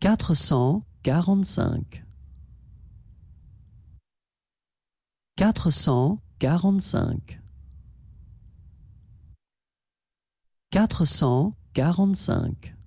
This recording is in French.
quatre cent quarante-cinq. Quatre cent quarante-cinq. Quatre cent quarante-cinq.